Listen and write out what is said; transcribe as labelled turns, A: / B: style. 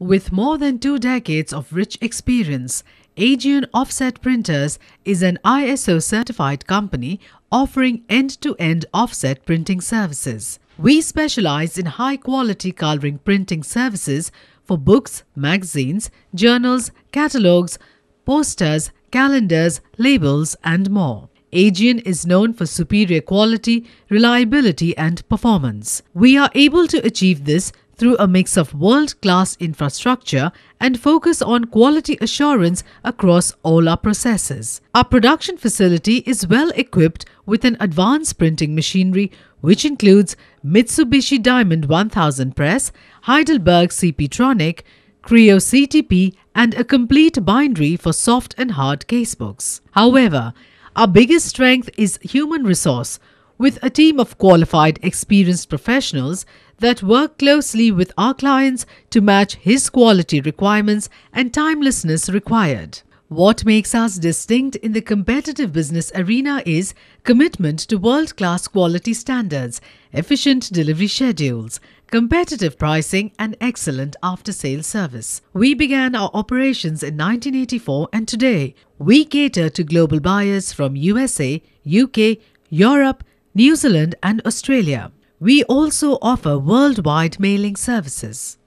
A: With more than two decades of rich experience, Aegean Offset Printers is an ISO certified company offering end-to-end -end offset printing services. We specialize in high-quality coloring printing services for books, magazines, journals, catalogues, posters, calendars, labels and more. Aegean is known for superior quality, reliability and performance. We are able to achieve this through a mix of world class infrastructure and focus on quality assurance across all our processes. Our production facility is well equipped with an advanced printing machinery which includes Mitsubishi Diamond 1000 Press, Heidelberg CP Tronic, Creo CTP, and a complete bindery for soft and hard casebooks. However, our biggest strength is human resource with a team of qualified, experienced professionals that work closely with our clients to match his quality requirements and timelessness required. What makes us distinct in the competitive business arena is commitment to world class quality standards, efficient delivery schedules, competitive pricing, and excellent after sales service. We began our operations in 1984 and today we cater to global buyers from USA, UK, Europe, New Zealand and Australia. We also offer worldwide mailing services.